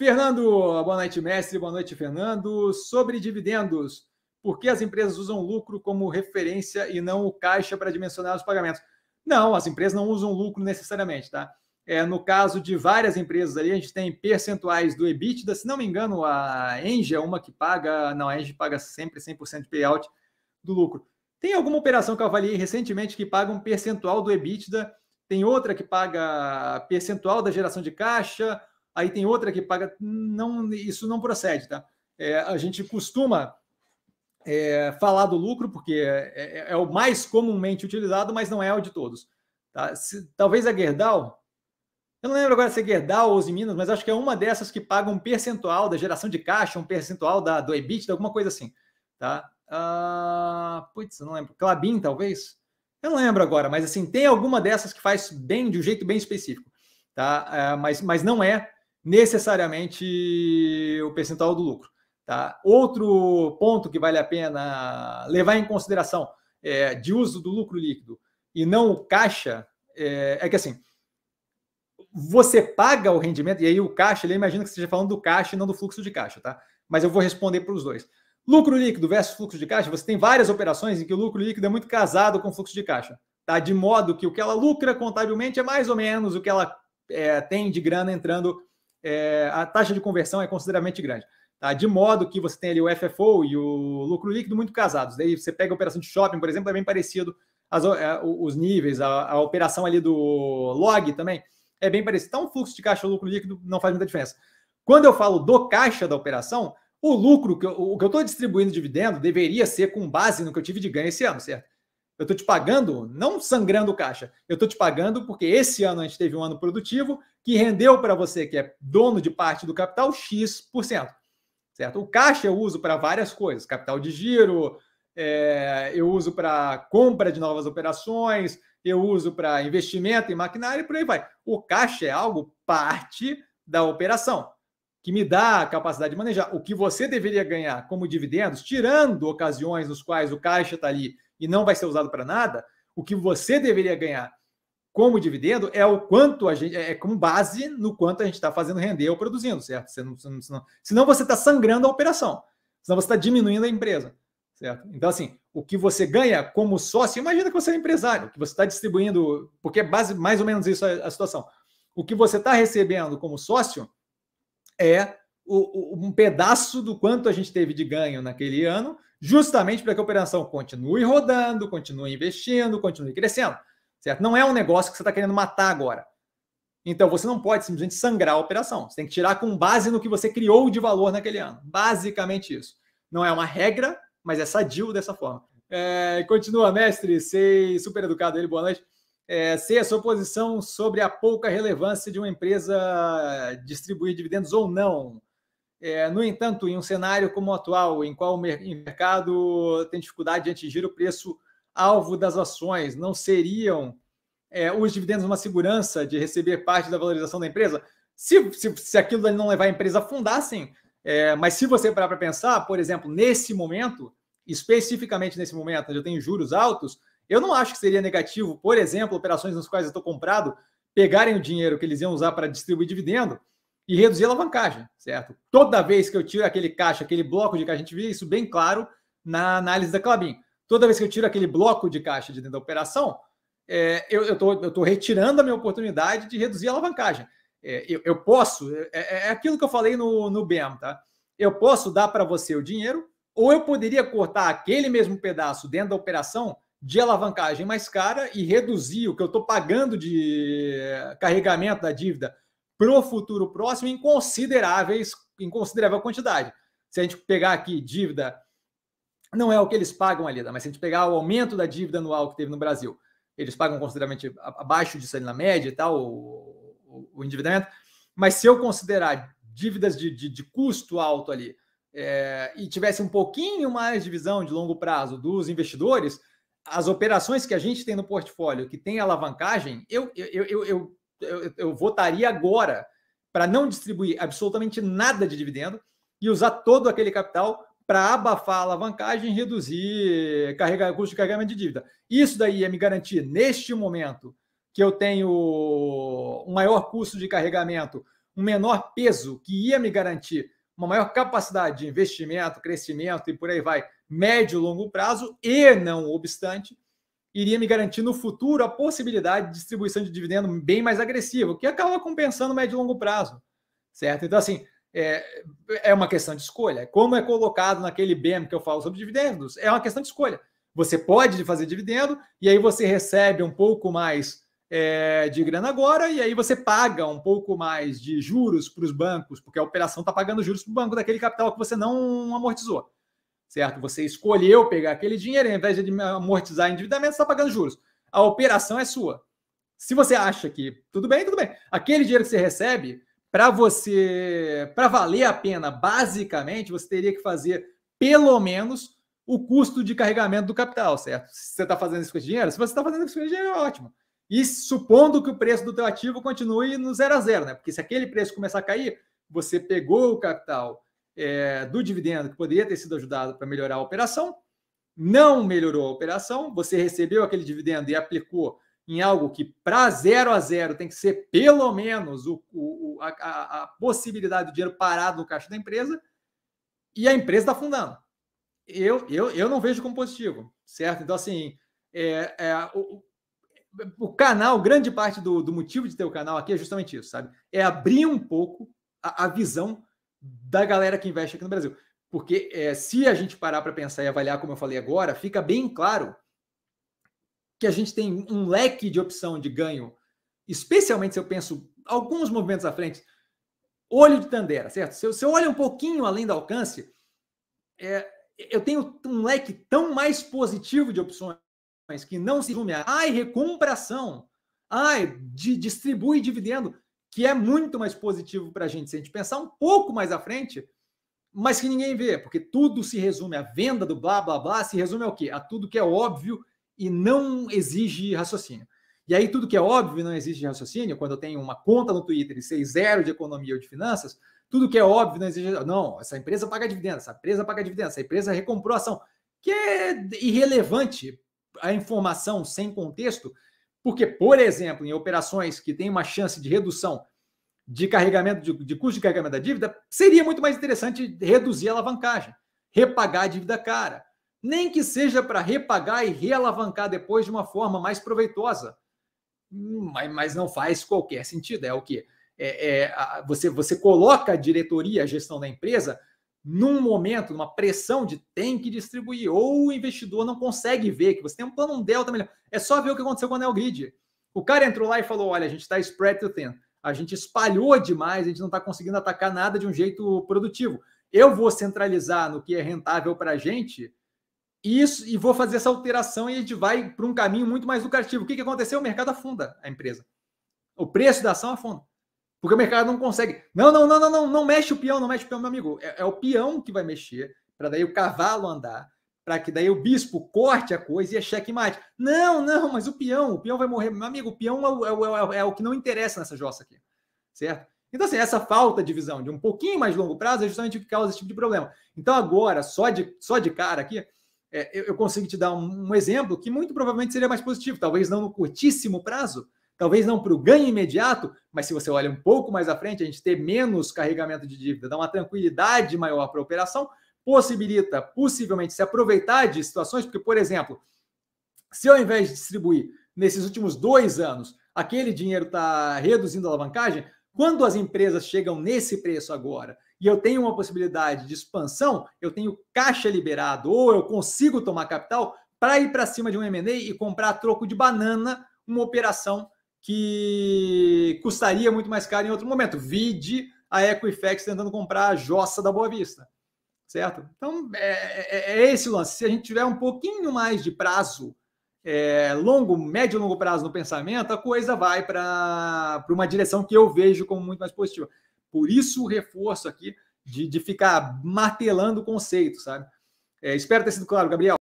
Fernando, boa noite, mestre. Boa noite, Fernando. Sobre dividendos, por que as empresas usam lucro como referência e não o caixa para dimensionar os pagamentos? Não, as empresas não usam lucro necessariamente, tá? É, no caso de várias empresas ali, a gente tem percentuais do EBITDA. Se não me engano, a Engie é uma que paga... Não, a Engie paga sempre 100% de payout do lucro. Tem alguma operação que eu avaliei recentemente que paga um percentual do EBITDA, tem outra que paga percentual da geração de caixa, aí tem outra que paga. Não, isso não procede, tá? É, a gente costuma é, falar do lucro, porque é, é, é, o mais comumente utilizado, mas não é o de todos. Tá? Se, talvez a Gerdau, eu não lembro agora se é Gerdau ou Minas, mas acho que é uma dessas que paga um percentual da geração de caixa, um percentual da, do EBIT, alguma coisa assim. Tá? Ah, putz, eu não lembro. Clabin, talvez? Eu não lembro agora, mas assim, tem alguma dessas que faz bem, de um jeito bem específico. Tá? Ah, mas, mas não é necessariamente o percentual do lucro. Tá? Outro ponto que vale a pena levar em consideração é, de uso do lucro líquido e não o caixa é, é que assim você paga o rendimento, e aí o caixa, ele imagina que você esteja falando do caixa e não do fluxo de caixa, tá? Mas eu vou responder para os dois. Lucro líquido versus fluxo de caixa, você tem várias operações em que o lucro líquido é muito casado com o fluxo de caixa, tá? De modo que o que ela lucra contabilmente é mais ou menos o que ela é, tem de grana entrando é, a taxa de conversão é consideravelmente grande. Tá? De modo que você tem ali o FFO e o lucro líquido muito casados. Daí você pega a operação de shopping, por exemplo, é bem parecido as, é, os níveis, a, a, operação ali do log também é bem parecido. Então, o fluxo de caixa ou lucro líquido não faz muita diferença. Quando eu falo do caixa da operação, o lucro que eu, o que eu estou distribuindo dividendo deveria ser com base no que eu tive de ganho esse ano, certo? Eu estou te pagando, não sangrando caixa, eu estou te pagando porque esse ano a gente teve um ano produtivo que rendeu para você, que é dono de parte do capital, X%. Certo? O caixa eu uso para várias coisas, capital de giro, é, eu uso para compra de novas operações, eu uso para investimento em maquinário e por aí vai. O caixa é algo parte da operação, que me dá a capacidade de manejar. O que você deveria ganhar como dividendos, tirando ocasiões nos quais o caixa está ali e não vai ser usado para nada, o que você deveria ganhar como dividendo é o quanto a gente é, é com base no quanto a gente está fazendo render ou produzindo, certo? Você não, senão, senão você está sangrando a operação, senão você está diminuindo a empresa, certo? Então, assim, o que você ganha como sócio, imagina que você é empresário, que você está distribuindo, porque é base, mais ou menos isso a, a situação. O que você está recebendo como sócio é o, o, um pedaço do quanto a gente teve de ganho naquele ano justamente para que a operação continue rodando, continue investindo, continue crescendo, certo? Não é um negócio que você está querendo matar agora. Então, você não pode simplesmente sangrar a operação. Você tem que tirar com base no que você criou de valor naquele ano. Basicamente isso. Não é uma regra, mas é sadio dessa forma. É, continua, mestre. Sei super educado ele, boa noite. É, sei a sua posição sobre a pouca relevância de uma empresa distribuir dividendos ou não. É, no entanto, em um cenário como o atual, em qual o mercado tem dificuldade de atingir o preço alvo das ações, não seriam é, os dividendos uma segurança de receber parte da valorização da empresa? Se, se, se aquilo não levar a empresa a sim. É, mas se você parar para pensar, por exemplo, nesse momento, especificamente nesse momento, onde eu tenho juros altos, eu não acho que seria negativo, por exemplo, operações nas quais eu estou comprado, pegarem o dinheiro que eles iam usar para distribuir dividendo e reduzir a alavancagem, certo? Toda vez que eu tiro aquele caixa, aquele bloco de caixa, a gente vê isso bem claro na análise da Clabin. Toda vez que eu tiro aquele bloco de caixa de dentro da operação, é, eu estou retirando a minha oportunidade de reduzir a alavancagem. É, eu, eu, posso, é, é, é aquilo que eu falei no, no BEM, tá? Eu posso dar para você o dinheiro, ou eu poderia cortar aquele mesmo pedaço dentro da operação de alavancagem mais cara e reduzir o que eu estou pagando de carregamento da dívida para o futuro próximo em consideráveis, em considerável quantidade. Se a gente pegar aqui dívida, não é o que eles pagam ali, tá? mas se a gente pegar o aumento da dívida anual que teve no Brasil, eles pagam consideravelmente abaixo disso ali na média e tal, o, o, o endividamento. Mas se eu considerar dívidas de, de, de custo alto ali é, e tivesse um pouquinho mais de visão de longo prazo dos investidores, as operações que a gente tem no portfólio que tem alavancagem, eu, eu, eu, eu eu, eu votaria agora para não distribuir absolutamente nada de dividendo e usar todo aquele capital para abafar a alavancagem e reduzir carregar, custo de carregamento de dívida. Isso daí ia me garantir, neste momento, que eu tenho um maior custo de carregamento, um menor peso, que ia me garantir uma maior capacidade de investimento, crescimento e por aí vai, médio e longo prazo, e não obstante, iria me garantir no futuro a possibilidade de distribuição de dividendo bem mais agressiva, o que acaba compensando médio e longo prazo, certo? Então, assim, é, é uma questão de escolha. Como é colocado naquele BEM que eu falo sobre dividendos, é uma questão de escolha. Você pode fazer dividendo e aí você recebe um pouco mais é, de grana agora e aí você paga um pouco mais de juros para os bancos, porque a operação está pagando juros para o banco daquele capital que você não amortizou certo? Você escolheu pegar aquele dinheiro, ao invés de amortizar endividamento, você está pagando juros. A operação é sua. Se você acha que tudo bem, tudo bem. Aquele dinheiro que você recebe, para você, para valer a pena, basicamente, você teria que fazer pelo menos o custo de carregamento do capital, certo? Se você está fazendo isso com esse dinheiro, se você está fazendo isso com esse dinheiro, é ótimo. E supondo que o preço do teu ativo continue no zero a zero, né? Porque se aquele preço começar a cair, você pegou o capital, é, do dividendo que poderia ter sido ajudado para melhorar a operação, não melhorou a operação, você recebeu aquele dividendo e aplicou em algo que para zero a zero tem que ser pelo menos o, o a, a, possibilidade do dinheiro parado no caixa da empresa e a empresa está fundando. Eu, eu, eu não vejo como positivo, certo? Então, assim, é, é, o, o canal, grande parte do, do motivo de ter o canal aqui é justamente isso, sabe? É abrir um pouco a, a visão da galera que investe aqui no Brasil. Porque é, se a gente parar para pensar e avaliar, como eu falei agora, fica bem claro que a gente tem um leque de opção de ganho, especialmente se eu penso alguns movimentos à frente, olho de Tandera, certo? Se eu, se eu olho um pouquinho além do alcance, é, eu tenho um leque tão mais positivo de opções que não se resume a ai, recompração, ai, de, distribui dividendo que é muito mais positivo para a gente se a gente pensar um pouco mais à frente, mas que ninguém vê, porque tudo se resume à venda do blá blá blá, se resume ao quê? A tudo que é óbvio e não exige raciocínio. E aí, tudo que é óbvio e não exige raciocínio, quando eu tenho uma conta no Twitter e sei zero de economia ou de finanças, tudo que é óbvio não exige. Não, essa empresa paga dividendos, essa empresa paga dividendos, essa empresa recomprou ação, que é irrelevante a informação sem contexto porque, por exemplo, em operações que têm uma chance de redução de carregamento de, de custo de carregamento da dívida, seria muito mais interessante reduzir a alavancagem, repagar a dívida cara. Nem que seja para repagar e realavancar depois de uma forma mais proveitosa. Mas, mas não faz qualquer sentido. É o que? É, é, você, você coloca a diretoria, a gestão da empresa num momento, numa pressão de tem que distribuir, ou o investidor não consegue ver que você tem um plano um delta melhor. É só ver o que aconteceu com o Neo Grid. O cara entrou lá e falou: olha, a gente está spread to thin, a gente espalhou demais, a gente não está conseguindo atacar nada de um jeito produtivo. Eu vou centralizar no que é rentável para a gente isso, e vou fazer essa alteração e a gente vai para um caminho muito mais lucrativo. O que, que aconteceu? O mercado afunda a empresa. O preço da ação afunda. Porque o mercado não consegue. Não, não, não, não, não, não mexe o peão, não mexe o peão, meu amigo. É, é o peão que vai mexer, para daí o cavalo andar, para que daí o bispo corte a coisa e é checkmate. Não, não, mas o peão, o peão vai morrer. Meu amigo, o peão é, é, é, é o que não interessa nessa jossa aqui. Certo? Então, assim, essa falta de visão de um pouquinho mais longo prazo é justamente o que causa esse tipo de problema. Então, agora, só de, só de cara aqui, é, eu, eu, consigo te dar um, um exemplo que muito provavelmente seria mais positivo, talvez não no curtíssimo prazo, Talvez não para o ganho imediato, mas se você olha um pouco mais à frente, a gente ter menos carregamento de dívida, dá uma tranquilidade maior para a operação, possibilita possivelmente se aproveitar de situações, porque, por exemplo, se ao invés de distribuir nesses últimos dois anos, aquele dinheiro está reduzindo a alavancagem, quando as empresas chegam nesse preço agora e eu tenho uma possibilidade de expansão, eu tenho caixa liberado ou eu consigo tomar capital para ir para cima de um M&A e comprar a troco de banana uma operação que custaria muito mais caro em outro momento. Vide a Equifax tentando comprar a Jossa da Boa Vista, certo? Então, é, é, é, é esse o lance. Se a gente tiver um pouquinho mais de prazo, é, longo, médio e longo prazo no pensamento, a coisa vai para uma direção que eu vejo como muito mais positiva. Por isso o reforço aqui de, de ficar martelando o conceito, sabe? É, espero ter sido claro, Gabriel.